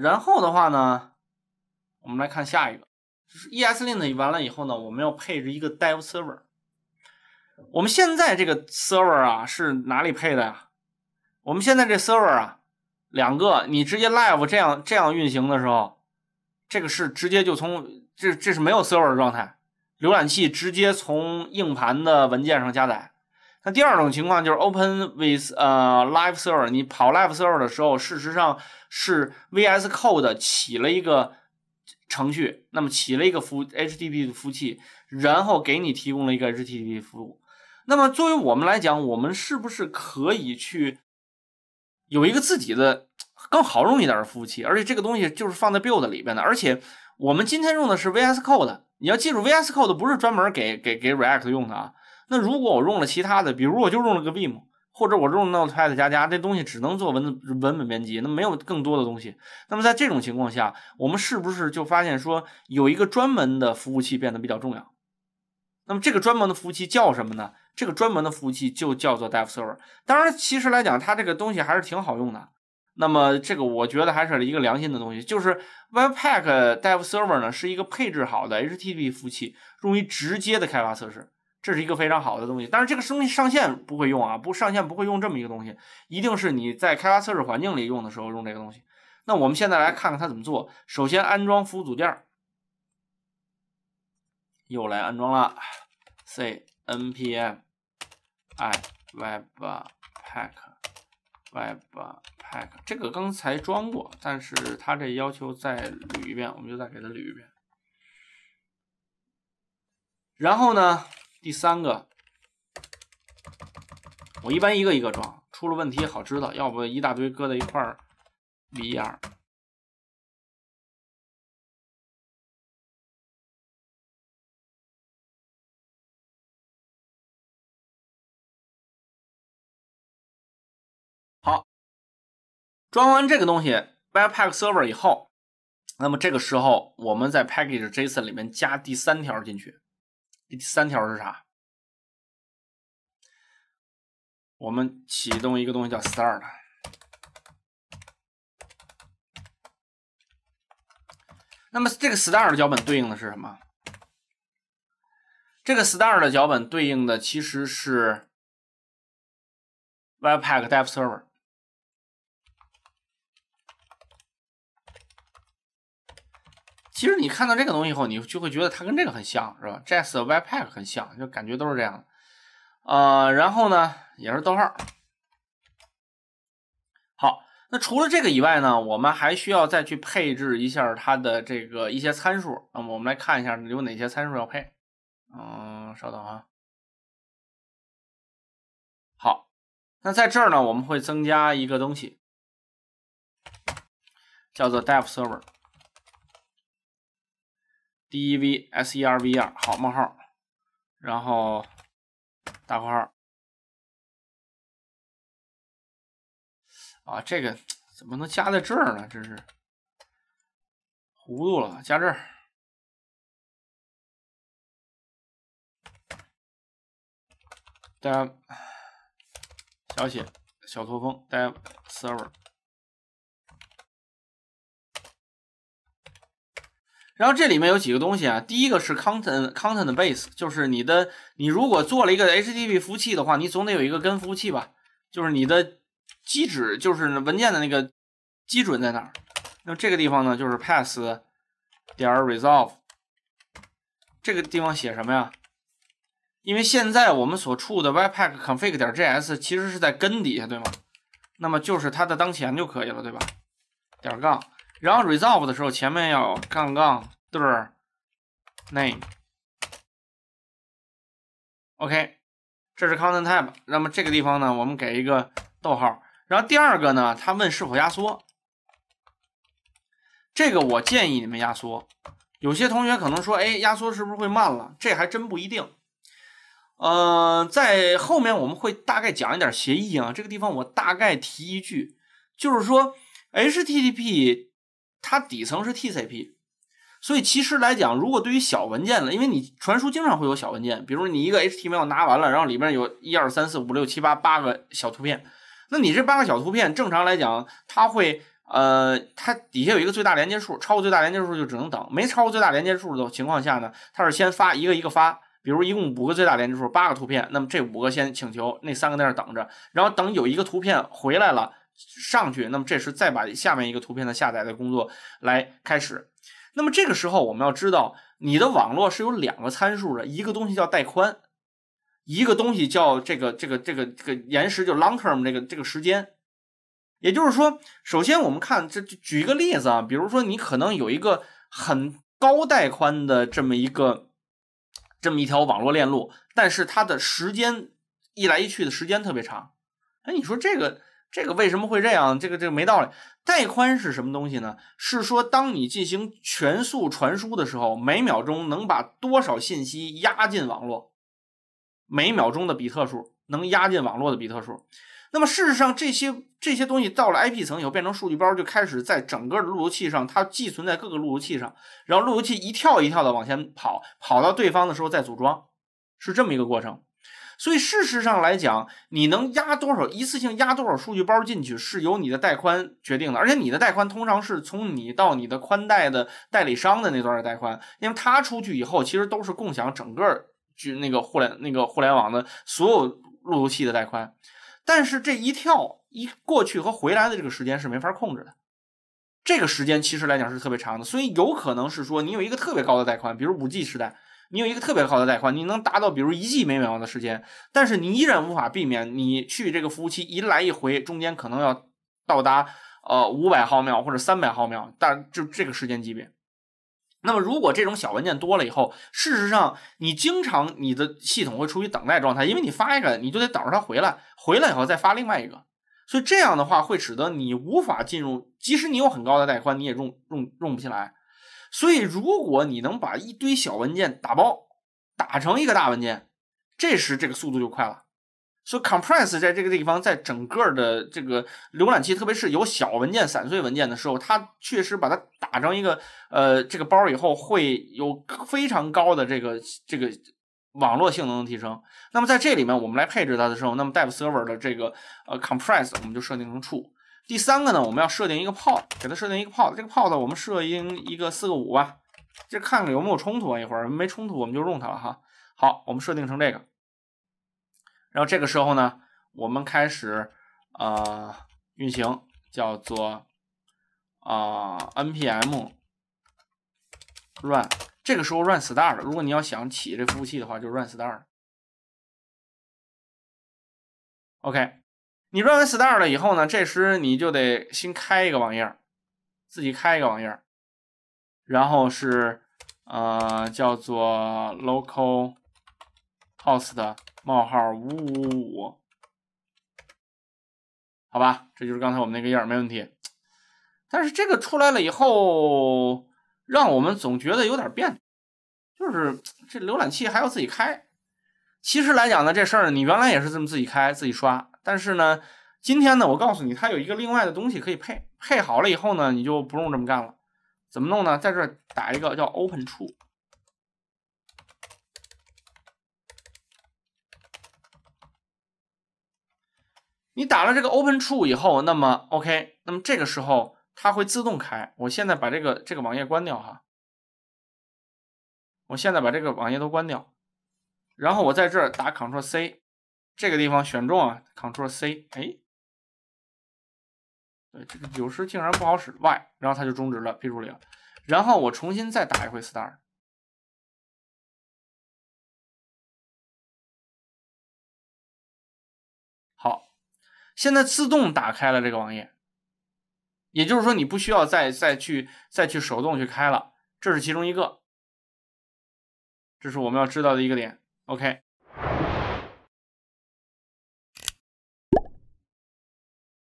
然后的话呢，我们来看下一个，就是 ESLint 完了以后呢，我们要配置一个 d i v e Server。我们现在这个 Server 啊是哪里配的呀？我们现在这 Server 啊，两个你直接 Live 这样这样运行的时候，这个是直接就从这这是没有 Server 的状态，浏览器直接从硬盘的文件上加载。那第二种情况就是 open with 呃 live server，你跑 live server 的时候，事实上是 VS Code 起了一个程序，那么起了一个服 HTTP 的服务器，然后给你提供了一个 HTTP 服务。那么作为我们来讲，我们是不是可以去有一个自己的更好用一点的服务器？而且这个东西就是放在 build 里边的。而且我们今天用的是 VS Code，你要记住 VS Code 不是专门给给给 React 用的啊。那如果我用了其他的，比如我就用了个 BIM，或者我用 NotePad 加加，这东西只能做文字文本编辑，那没有更多的东西。那么在这种情况下，我们是不是就发现说有一个专门的服务器变得比较重要？那么这个专门的服务器叫什么呢？这个专门的服务器就叫做 Dev Server。当然，其实来讲它这个东西还是挺好用的。那么这个我觉得还是一个良心的东西，就是 Webpack Dev Server 呢是一个配置好的 HTTP 服务器，用于直接的开发测试。这是一个非常好的东西，但是这个东西上线不会用啊，不上线不会用这么一个东西，一定是你在开发测试环境里用的时候用这个东西。那我们现在来看看它怎么做。首先安装服务组件又来安装了。C N P M I Web Pack Web Pack 这个刚才装过，但是它这要求再捋一遍，我们就再给它捋一遍。然后呢？第三个，我一般一个一个装，出了问题好知道，要不一大堆搁在一块儿，不一样。好，装完这个东西，Webpack Server 以后，那么这个时候我们在 package.json 里面加第三条进去。第三条是啥？我们启动一个东西叫 start。那么这个 start 的脚本对应的是什么？这个 start 的脚本对应的其实是 webpack dev server。其实你看到这个东西后，你就会觉得它跟这个很像是吧？Just Web Pack 很像，就感觉都是这样的。呃，然后呢，也是逗号。好，那除了这个以外呢，我们还需要再去配置一下它的这个一些参数。那么我们来看一下有哪些参数要配。嗯，稍等啊。好，那在这儿呢，我们会增加一个东西，叫做 Dev Server。D E V S E R V 2 R，好冒号，然后大括号。啊，这个怎么能加在这儿呢？这是糊涂了，加这儿。D 小写小驼峰，D Server。然后这里面有几个东西啊，第一个是 content content base，就是你的你如果做了一个 HTTP 服务器的话，你总得有一个根服务器吧？就是你的基址，就是文件的那个基准在哪儿？那么这个地方呢，就是 p a s s 点 resolve，这个地方写什么呀？因为现在我们所处的 webpack config 点 js 其实是在根底下，对吗？那么就是它的当前就可以了，对吧？点杠。然后 resolve 的时候前面要杠杠对儿 name，OK，这是 content type。那么这个地方呢，我们给一个逗号。然后第二个呢，他问是否压缩，这个我建议你们压缩。有些同学可能说，哎，压缩是不是会慢了？这还真不一定。呃，在后面我们会大概讲一点协议啊。这个地方我大概提一句，就是说 HTTP。它底层是 TCP，所以其实来讲，如果对于小文件呢，因为你传输经常会有小文件，比如你一个 HTML 拿完了，然后里面有一二三四五六七八八个小图片，那你这八个小图片正常来讲，它会呃，它底下有一个最大连接数，超过最大连接数就只能等，没超过最大连接数的情况下呢，它是先发一个一个发，比如一共五个最大连接数，八个图片，那么这五个先请求，那三个在那儿等着，然后等有一个图片回来了。上去，那么这时再把下面一个图片的下载的工作来开始。那么这个时候我们要知道，你的网络是有两个参数的，一个东西叫带宽，一个东西叫这个这个这个这个延时，就 long term 这个这个时间。也就是说，首先我们看这举一个例子啊，比如说你可能有一个很高带宽的这么一个这么一条网络链路，但是它的时间一来一去的时间特别长。哎，你说这个？这个为什么会这样？这个这个没道理。带宽是什么东西呢？是说当你进行全速传输的时候，每秒钟能把多少信息压进网络？每秒钟的比特数能压进网络的比特数。那么事实上，这些这些东西到了 IP 层以后变成数据包，就开始在整个的路由器上，它寄存在各个路由器上，然后路由器一跳一跳的往前跑，跑到对方的时候再组装，是这么一个过程。所以，事实上来讲，你能压多少一次性压多少数据包进去，是由你的带宽决定的。而且，你的带宽通常是从你到你的宽带的代理商的那段的带宽，因为它出去以后，其实都是共享整个就那个互联那个互联网的所有路由器的带宽。但是这一跳一过去和回来的这个时间是没法控制的，这个时间其实来讲是特别长的。所以，有可能是说你有一个特别高的带宽，比如五 G 时代。你有一个特别好的带宽，你能达到比如一 G 每秒的时间，但是你依然无法避免你去这个服务器一来一回，中间可能要到达呃五百毫秒或者三百毫秒，但就这个时间级别。那么如果这种小文件多了以后，事实上你经常你的系统会处于等待状态，因为你发一个你就得等着它回来，回来以后再发另外一个，所以这样的话会使得你无法进入，即使你有很高的带宽，你也用用用不起来。所以，如果你能把一堆小文件打包打成一个大文件，这时这个速度就快了。所以，compress 在这个地方，在整个的这个浏览器，特别是有小文件、散碎文件的时候，它确实把它打成一个呃这个包以后，会有非常高的这个这个网络性能的提升。那么，在这里面我们来配置它的时候，那么 d e v Server 的这个呃 compress 我们就设定成 true。第三个呢，我们要设定一个炮，给它设定一个炮这个炮呢，我们设定一个四个五吧，这看看有没有冲突啊。一会儿没冲突我们就用它了哈。好，我们设定成这个。然后这个时候呢，我们开始啊运行，叫做啊 npm run。这个时候 run start。如果你要想起这服务器的话，就 run start。OK。你 run 完 s t a r 了以后呢？这时你就得新开一个网页儿，自己开一个网页儿，然后是呃叫做 local host 冒号五五五，好吧？这就是刚才我们那个页儿，没问题。但是这个出来了以后，让我们总觉得有点别扭，就是这浏览器还要自己开。其实来讲呢，这事儿你原来也是这么自己开自己刷。但是呢，今天呢，我告诉你，它有一个另外的东西可以配，配好了以后呢，你就不用这么干了。怎么弄呢？在这打一个叫 Open t u o 你打了这个 Open t u o 以后，那么 OK，那么这个时候它会自动开。我现在把这个这个网页关掉哈，我现在把这个网页都关掉，然后我在这打 c t r l C。这个地方选中啊，Ctrl+C，哎，对，这个有时竟然不好使，Y，然后它就终止了，退出了，然后我重新再打一回 Star，好，现在自动打开了这个网页，也就是说你不需要再再去再去手动去开了，这是其中一个，这是我们要知道的一个点，OK。